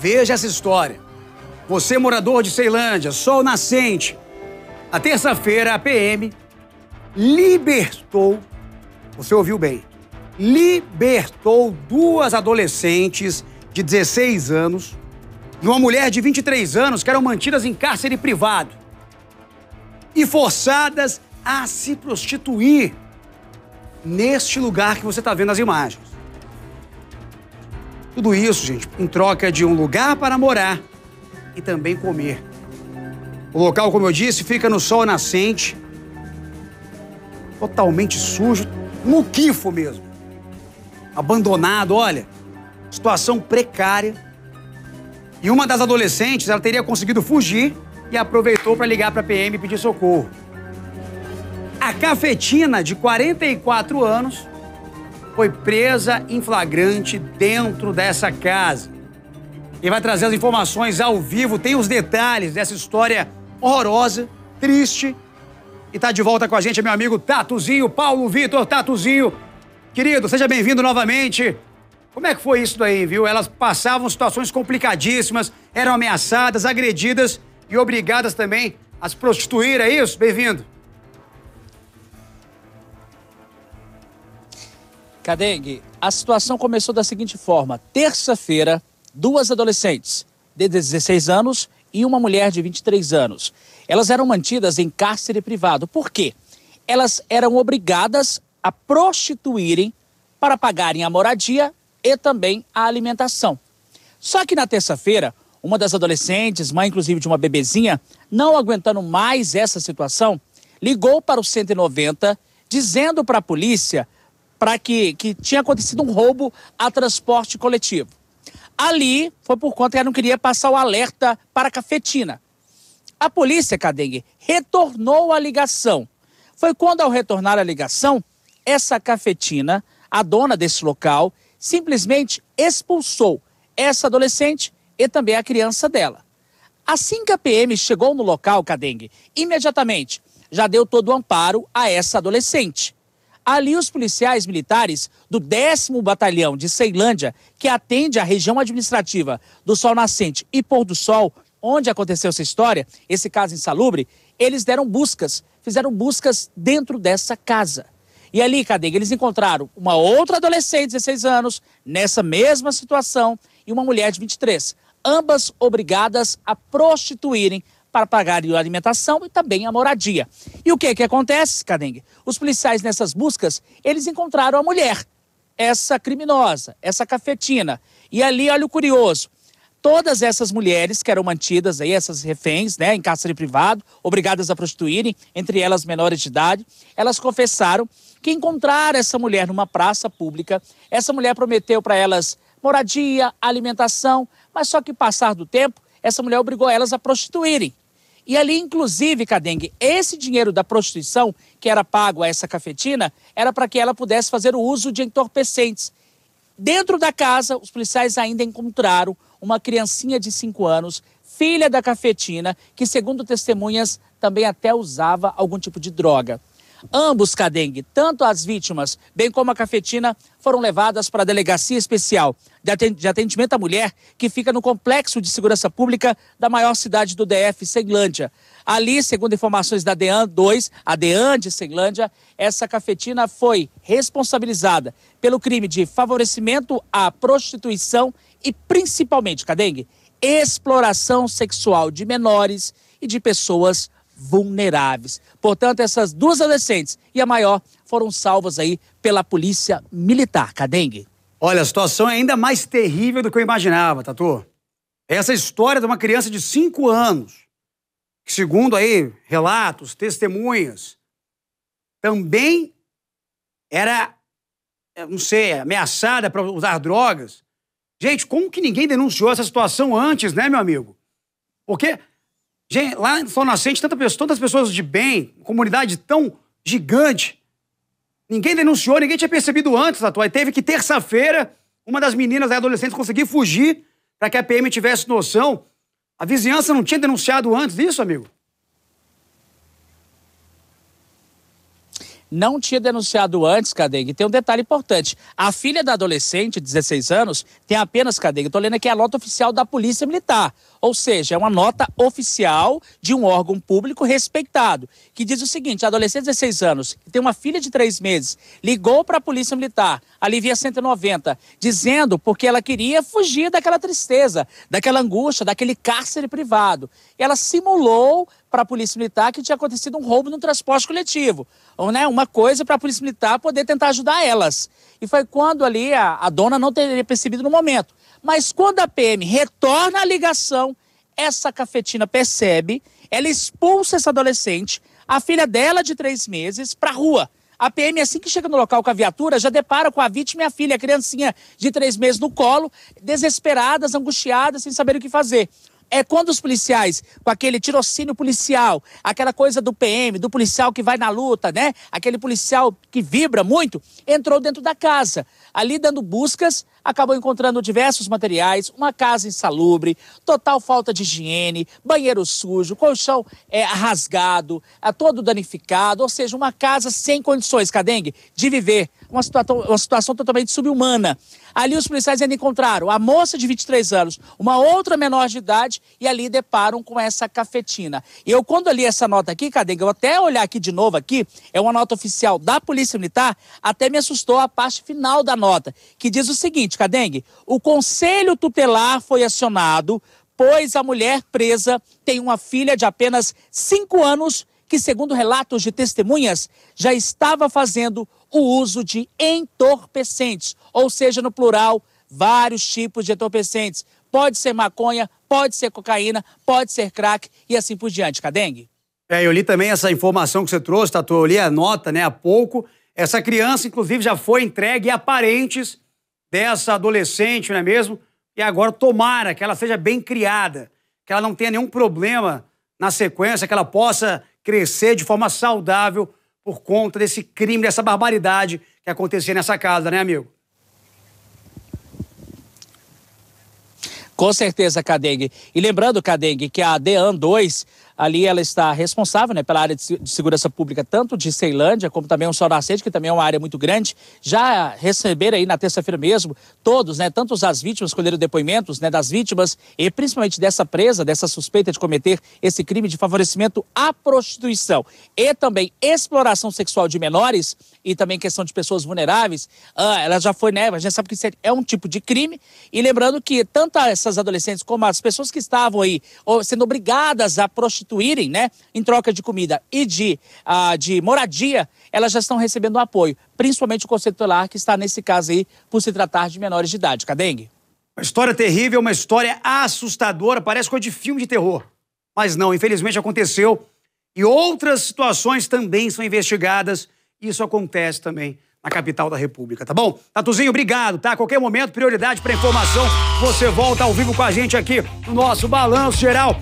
Veja essa história. Você, morador de Ceilândia, sol nascente. A terça-feira, a PM libertou, você ouviu bem, libertou duas adolescentes de 16 anos e uma mulher de 23 anos que eram mantidas em cárcere privado e forçadas a se prostituir neste lugar que você está vendo as imagens. Tudo isso, gente, em troca de um lugar para morar e também comer. O local, como eu disse, fica no sol nascente, totalmente sujo, no quifo mesmo. Abandonado, olha, situação precária. E uma das adolescentes, ela teria conseguido fugir e aproveitou para ligar para a PM e pedir socorro. A cafetina, de 44 anos, foi presa em flagrante dentro dessa casa. E vai trazer as informações ao vivo, tem os detalhes dessa história horrorosa, triste. E tá de volta com a gente, meu amigo Tatuzinho, Paulo Vitor Tatuzinho. Querido, seja bem-vindo novamente. Como é que foi isso daí, viu? Elas passavam situações complicadíssimas, eram ameaçadas, agredidas e obrigadas também a se prostituir, é isso? Bem-vindo. Cadengue, a situação começou da seguinte forma: terça-feira, duas adolescentes de 16 anos e uma mulher de 23 anos. Elas eram mantidas em cárcere privado. Por quê? Elas eram obrigadas a prostituírem para pagarem a moradia e também a alimentação. Só que na terça-feira, uma das adolescentes, mãe inclusive de uma bebezinha, não aguentando mais essa situação, ligou para o 190 dizendo para a polícia para que, que tinha acontecido um roubo a transporte coletivo. Ali foi por conta que ela não queria passar o alerta para a cafetina. A polícia, Cadengue, retornou a ligação. Foi quando, ao retornar a ligação, essa cafetina, a dona desse local, simplesmente expulsou essa adolescente e também a criança dela. Assim que a PM chegou no local, Cadengue, imediatamente já deu todo o amparo a essa adolescente. Ali, os policiais militares do 10 Batalhão de Ceilândia, que atende a região administrativa do Sol Nascente e Pôr do Sol, onde aconteceu essa história, esse caso insalubre, eles deram buscas, fizeram buscas dentro dessa casa. E ali, Cadê, eles encontraram uma outra adolescente de 16 anos, nessa mesma situação, e uma mulher de 23, ambas obrigadas a prostituírem para pagar a alimentação e também a moradia. E o que que acontece, Cadengue? Os policiais nessas buscas, eles encontraram a mulher, essa criminosa, essa cafetina. E ali, olha o curioso, todas essas mulheres que eram mantidas aí, essas reféns, né, em cárcere privado, obrigadas a prostituírem, entre elas menores de idade, elas confessaram que encontraram essa mulher numa praça pública. Essa mulher prometeu para elas moradia, alimentação, mas só que passar do tempo, essa mulher obrigou elas a prostituírem. E ali, inclusive, Cadengue, esse dinheiro da prostituição que era pago a essa cafetina era para que ela pudesse fazer o uso de entorpecentes. Dentro da casa, os policiais ainda encontraram uma criancinha de 5 anos, filha da cafetina, que, segundo testemunhas, também até usava algum tipo de droga. Ambos, Cadengue, tanto as vítimas bem como a cafetina, foram levadas para a Delegacia Especial de Atendimento à Mulher, que fica no Complexo de Segurança Pública da maior cidade do DF, Ceilândia. Ali, segundo informações da DEAN 2, a DEAN de Ceilândia, essa cafetina foi responsabilizada pelo crime de favorecimento à prostituição e, principalmente, Cadengue, exploração sexual de menores e de pessoas vulneráveis. Portanto, essas duas adolescentes e a maior foram salvas aí pela polícia militar. Cadengue. Olha, a situação é ainda mais terrível do que eu imaginava, Tatu. Essa história de uma criança de 5 anos, que segundo aí relatos, testemunhas, também era, eh, não sei, ameaçada para usar drogas. Gente, como que ninguém denunciou essa situação antes, né, meu amigo? Porque Gente, lá em São Nascente, tanta pessoa, tantas pessoas de bem, comunidade tão gigante. Ninguém denunciou, ninguém tinha percebido antes, Tatu. Aí teve que terça-feira, uma das meninas, adolescentes, conseguir fugir para que a PM tivesse noção. A vizinhança não tinha denunciado antes disso, amigo? não tinha denunciado antes, Cadengue. Tem um detalhe importante. A filha da adolescente, 16 anos, tem apenas, Cadengue, estou lendo aqui a nota oficial da Polícia Militar. Ou seja, é uma nota oficial de um órgão público respeitado, que diz o seguinte: a adolescente de 16 anos, que tem uma filha de 3 meses, ligou para a Polícia Militar, ali via 190, dizendo porque ela queria fugir daquela tristeza, daquela angústia, daquele cárcere privado. Ela simulou para a Polícia Militar que tinha acontecido um roubo no transporte coletivo. Ou, né, uma coisa para a Polícia Militar poder tentar ajudar elas. E foi quando ali a, a dona não teria percebido no momento. Mas quando a PM retorna a ligação, essa cafetina percebe, ela expulsa essa adolescente, a filha dela de três meses, para a rua. A PM, assim que chega no local com a viatura, já depara com a vítima e a filha, a criancinha de três meses no colo, desesperadas, angustiadas, sem saber o que fazer é quando os policiais, com aquele tirocínio policial, aquela coisa do PM, do policial que vai na luta, né? Aquele policial que vibra muito, entrou dentro da casa, ali dando buscas acabou encontrando diversos materiais, uma casa insalubre, total falta de higiene, banheiro sujo, colchão é, rasgado, é, todo danificado, ou seja, uma casa sem condições, Cadengue, de viver. Uma situação, uma situação totalmente subhumana. Ali os policiais ainda encontraram a moça de 23 anos, uma outra menor de idade, e ali deparam com essa cafetina. E eu, quando li essa nota aqui, Cadengue, eu até olhar aqui de novo aqui, é uma nota oficial da Polícia Militar, até me assustou a parte final da nota, que diz o seguinte seguinte, Cadengue, o Conselho Tutelar foi acionado, pois a mulher presa tem uma filha de apenas cinco anos que, segundo relatos de testemunhas, já estava fazendo o uso de entorpecentes, ou seja, no plural, vários tipos de entorpecentes. Pode ser maconha, pode ser cocaína, pode ser crack e assim por diante, Cadengue. É, eu li também essa informação que você trouxe, Tatu, eu li a nota né, há pouco. Essa criança, inclusive, já foi entregue a parentes dessa adolescente, não é mesmo? E agora, tomara que ela seja bem criada, que ela não tenha nenhum problema na sequência, que ela possa crescer de forma saudável por conta desse crime, dessa barbaridade que acontecia nessa casa, né, amigo? Com certeza, Cadengue. E lembrando, Cadengue, que a DEAN 2 Ali ela está responsável né, pela área de segurança pública, tanto de Ceilândia, como também o Sol Nascente, que também é uma área muito grande. Já receberam aí na terça-feira mesmo todos, né, tanto as vítimas colheram depoimentos né, das vítimas e principalmente dessa presa, dessa suspeita de cometer esse crime de favorecimento à prostituição e também exploração sexual de menores e também questão de pessoas vulneráveis. Ah, ela já foi, né? A gente sabe que isso é, é um tipo de crime. E lembrando que tanto essas adolescentes como as pessoas que estavam aí sendo obrigadas a prostituir né, em troca de comida e de, ah, de moradia, elas já estão recebendo apoio, principalmente o conselho tutelar, que está nesse caso aí, por se tratar de menores de idade. Cadengue. Uma história terrível, uma história assustadora, parece coisa de filme de terror. Mas não, infelizmente aconteceu. E outras situações também são investigadas. Isso acontece também na capital da República, tá bom? Tatuzinho, obrigado, tá? qualquer momento, prioridade para informação. Você volta ao vivo com a gente aqui no nosso Balanço Geral.